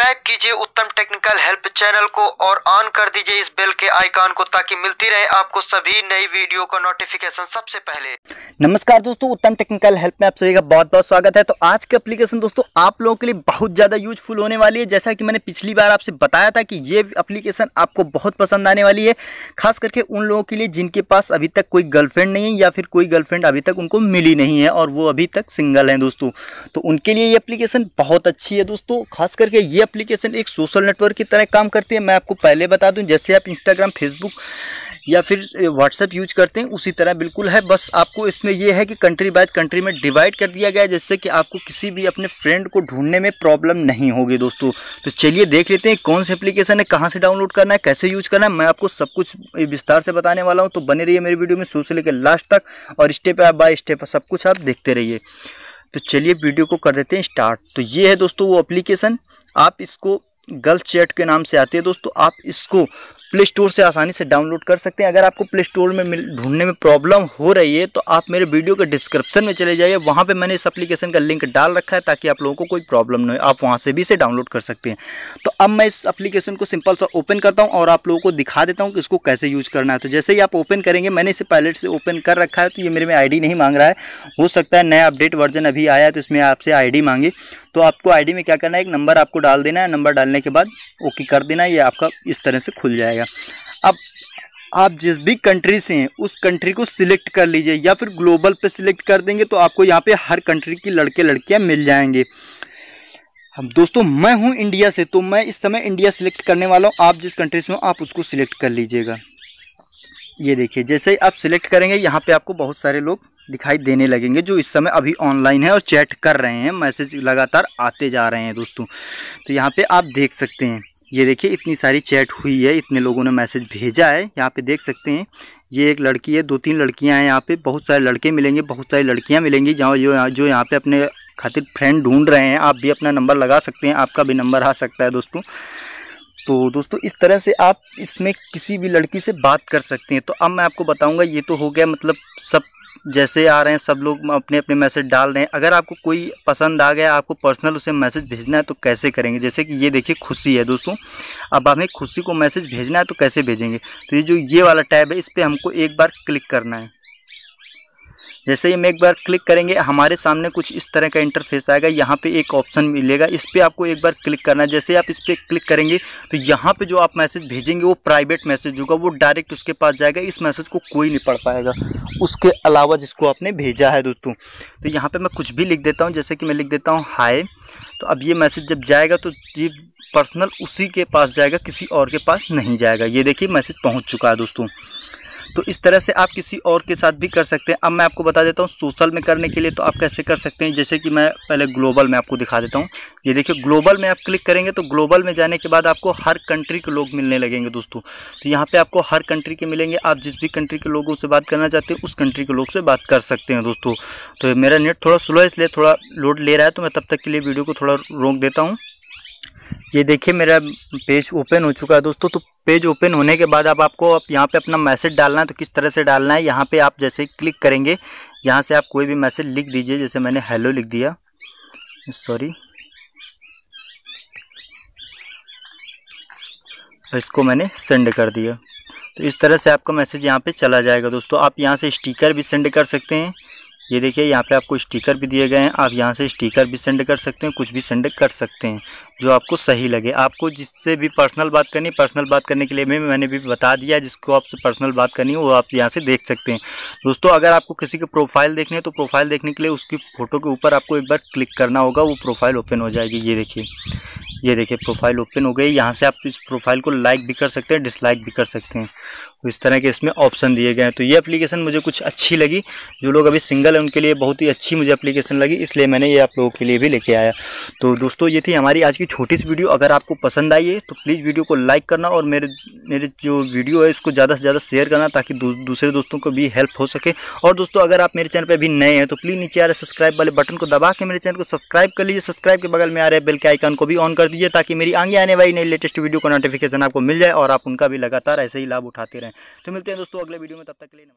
subscribe कीजिए उत्तम technical help channel को और ऑन कर दीजिए इस बेल के आइकॉन को ताकि मिलती रहे आपको सभी नई वीडियो का नोटिफिकेशन सबसे पहले नमस्कार दोस्तों उत्तम टेक्निकल हेल्प में आप सभी का बहुत बहुत स्वागत है तो आज की एप्लीकेशन दोस्तों आप लोगों के लिए बहुत ज़्यादा यूजफुल होने वाली है जैसा कि मैंने पिछली बार आपसे बताया था कि ये अप्लीकेशन आपको बहुत पसंद आने वाली है खास करके उन लोगों के लिए जिनके पास अभी तक कोई गर्लफ्रेंड नहीं है या फिर कोई गर्लफ्रेंड अभी तक उनको मिली नहीं है और वो अभी तक सिंगल हैं दोस्तों तो उनके लिए ये अप्लीकेशन बहुत अच्छी है दोस्तों खास करके ये एप्लीकेशन एक सोशल नेटवर्क की तरह काम करती है मैं आपको पहले बता दूं जैसे आप इंस्टाग्राम फेसबुक या फिर व्हाट्सएप यूज करते हैं उसी तरह बिल्कुल है बस आपको इसमें यह है कि कंट्री बाय कंट्री में डिवाइड कर दिया गया है जिससे कि आपको किसी भी अपने फ्रेंड को ढूंढने में प्रॉब्लम नहीं होगी दोस्तों तो चलिए देख लेते हैं कौन सी एप्लीकेशन है कहाँ से डाउनलोड करना है कैसे यूज करना है मैं आपको सब कुछ विस्तार से बताने वाला हूँ तो बने रहिए मेरी वीडियो में शुरू से लेकर लास्ट तक और स्टेप बाय स्टेप सब कुछ आप देखते रहिए तो चलिए वीडियो को कर देते हैं स्टार्ट तो ये है दोस्तों वो एप्लीकेशन आप इसको गर्ल्स चैट के नाम से आती है दोस्तों आप इसको प्ले स्टोर से आसानी से डाउनलोड कर सकते हैं अगर आपको प्ले स्टोर में ढूंढने में प्रॉब्लम हो रही है तो आप मेरे वीडियो के डिस्क्रिप्शन में चले जाइए वहाँ पे मैंने इस एप्लीकेशन का लिंक डाल रखा है ताकि आप लोगों को कोई प्रॉब्लम ना हो आप वहाँ से भी इसे डाउनलोड कर सकते हैं तो अब मैं इस अपलीकेशन को सिंपल सा ओपन करता हूँ और आप लोगों को दिखा देता हूँ कि इसको कैसे यूज करना है तो जैसे ही आप ओपन करेंगे मैंने इसे पायलट से ओपन कर रखा है तो ये मेरे में आई नहीं मांग रहा है हो सकता है नया अपडेट वर्जन अभी आया है तो इसमें आपसे आई मांगे तो आपको आईडी में क्या करना है एक नंबर आपको डाल देना है नंबर डालने के बाद ओके कर देना ये आपका इस तरह से खुल जाएगा अब आप जिस भी कंट्री से हैं उस कंट्री को सिलेक्ट कर लीजिए या फिर ग्लोबल पर सिलेक्ट कर देंगे तो आपको यहाँ पर हर कंट्री की लड़के लड़कियाँ मिल जाएंगे हम दोस्तों मैं हूँ इंडिया से तो मैं इस समय इंडिया सिलेक्ट करने वाला हूँ आप जिस कंट्री से हो आप उसको सिलेक्ट कर लीजिएगा ये देखिए जैसे ही आप सिलेक्ट करेंगे यहाँ पे आपको बहुत सारे लोग दिखाई देने लगेंगे जो इस समय अभी ऑनलाइन है और चैट कर रहे हैं मैसेज लगातार आते जा रहे हैं दोस्तों तो यहाँ पे आप देख सकते हैं ये देखिए इतनी सारी चैट हुई है इतने लोगों ने मैसेज भेजा है यहाँ पे देख सकते हैं ये एक लड़की है दो तीन लड़कियाँ हैं यहाँ पे बहुत सारे लड़के मिलेंगे बहुत सारी लड़कियाँ मिलेंगी जहाँ जो जो यहाँ पर अपने खातिर फ्रेंड ढूंढ रहे हैं आप भी अपना नंबर लगा सकते हैं आपका भी नंबर आ सकता है दोस्तों तो दोस्तों इस तरह से आप इसमें किसी भी लड़की से बात कर सकते हैं तो अब मैं आपको बताऊंगा ये तो हो गया मतलब सब जैसे आ रहे हैं सब लोग अपने अपने मैसेज डाल रहे हैं अगर आपको कोई पसंद आ गया आपको पर्सनल उसे मैसेज भेजना है तो कैसे करेंगे जैसे कि ये देखिए खुशी है दोस्तों अब हमें खुशी को मैसेज भेजना है तो कैसे भेजेंगे तो ये जो ये वाला टैब है इस पर हमको एक बार क्लिक करना है जैसे ही हम एक बार क्लिक करेंगे हमारे सामने कुछ इस तरह का इंटरफेस आएगा यहाँ पे एक ऑप्शन मिलेगा इस पर आपको एक बार क्लिक करना है जैसे आप इस पर क्लिक करेंगे तो यहाँ पे जो आप मैसेज भेजेंगे वो प्राइवेट मैसेज होगा वो डायरेक्ट उसके पास जाएगा इस मैसेज को कोई नहीं पढ़ पाएगा उसके अलावा जिसको आपने भेजा है दोस्तों तो यहाँ पर मैं कुछ भी लिख देता हूँ जैसे कि मैं लिख देता हूँ हाय तो अब ये मैसेज जब जाएगा तो ये पर्सनल उसी के पास जाएगा किसी और के पास नहीं जाएगा ये देखिए मैसेज पहुँच चुका है दोस्तों तो इस तरह से आप किसी और के साथ भी कर सकते हैं अब मैं आपको बता देता हूँ सोशल में करने के लिए तो आप कैसे कर सकते हैं जैसे कि मैं पहले ग्लोबल में आपको दिखा देता हूँ ये देखिए ग्लोबल में आप क्लिक करेंगे तो ग्लोबल में जाने के बाद आपको हर कंट्री के लोग मिलने लगेंगे दोस्तों तो यहाँ पर आपको हर कंट्री के मिलेंगे आप जिस भी कंट्री के लोगों से बात करना चाहते हैं उस कंट्री के लोग से बात कर सकते हैं दोस्तों तो मेरा नेट थोड़ा स्लो है इसलिए थोड़ा लोड ले रहा है तो मैं तब तक के लिए वीडियो को थोड़ा रोक देता हूँ ये देखिए मेरा पेज ओपन हो चुका है दोस्तों तो पेज ओपन होने के बाद आप आपको आप यहाँ पे अपना मैसेज डालना है तो किस तरह से डालना है यहाँ पे आप जैसे क्लिक करेंगे यहाँ से आप कोई भी मैसेज लिख दीजिए जैसे मैंने हेलो लिख दिया सॉरी इसको मैंने सेंड कर दिया तो इस तरह से आपका मैसेज यहाँ पे चला जाएगा दोस्तों आप यहाँ से स्टिकर भी सेंड कर सकते हैं ये देखिए यहाँ पे आपको स्टिकर भी दिए गए हैं आप यहाँ से स्टिकर भी सेंड कर सकते हैं कुछ भी सेंड कर सकते हैं जो आपको सही लगे आपको जिससे भी पर्सनल बात करनी पर्सनल बात करने के लिए भी मैंने भी बता दिया जिसको आपसे पर्सनल बात करनी हो वो आप यहाँ से देख सकते हैं दोस्तों अगर आपको किसी की प्रोफाइल देखनी है तो प्रोफाइल देखने के लिए उसकी फ़ोटो के ऊपर आपको एक बार क्लिक करना होगा वो प्रोफाइल ओपन हो जाएगी ये देखिए ये देखिए प्रोफाइल ओपन हो गई यहाँ से आप इस प्रोफाइल को लाइक भी कर सकते हैं डिसलाइक भी कर सकते हैं तो इस तरह के इसमें ऑप्शन दिए गए हैं तो ये एप्लीकेशन मुझे कुछ अच्छी लगी जो लोग अभी सिंगल हैं उनके लिए बहुत ही अच्छी मुझे एप्लीकेशन लगी इसलिए मैंने ये आप लोगों के लिए भी लेके आया तो दोस्तों ये थी हमारी आज की छोटी सी वीडियो अगर आपको पसंद आई है तो प्लीज़ वीडियो को लाइक करना और मेरे मेरे जो वीडियो है इसको ज़्यादा से ज़्यादा शेयर करना ताकि दूसरे दोस्तों को भी हेल्प हो सके और दोस्तों अगर आप मेरे चैनल पर भी नए हैं तो प्लीज़ नीचे आ रहे सब्सक्राइब वाले बटन को दबा के मेरे चैनल को सब्सक्राइब कर लीजिए सब्सक्राइब के बगल में आ रहे बेल के आइकन को भी ऑन कर दीजिए ताकि मेरी आगे आने वाली नई लेटेस्ट वीडियो का नोटिफिकेशन आपको मिल जाए और आप उनका भी लगातार ऐसे ही लाभ उठाते रहें तो मिलते हैं दोस्तों अगले वीडियो में तब तक के लिए